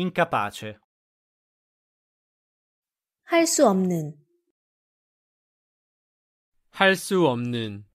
incapace 할 수 없는 할 수 없는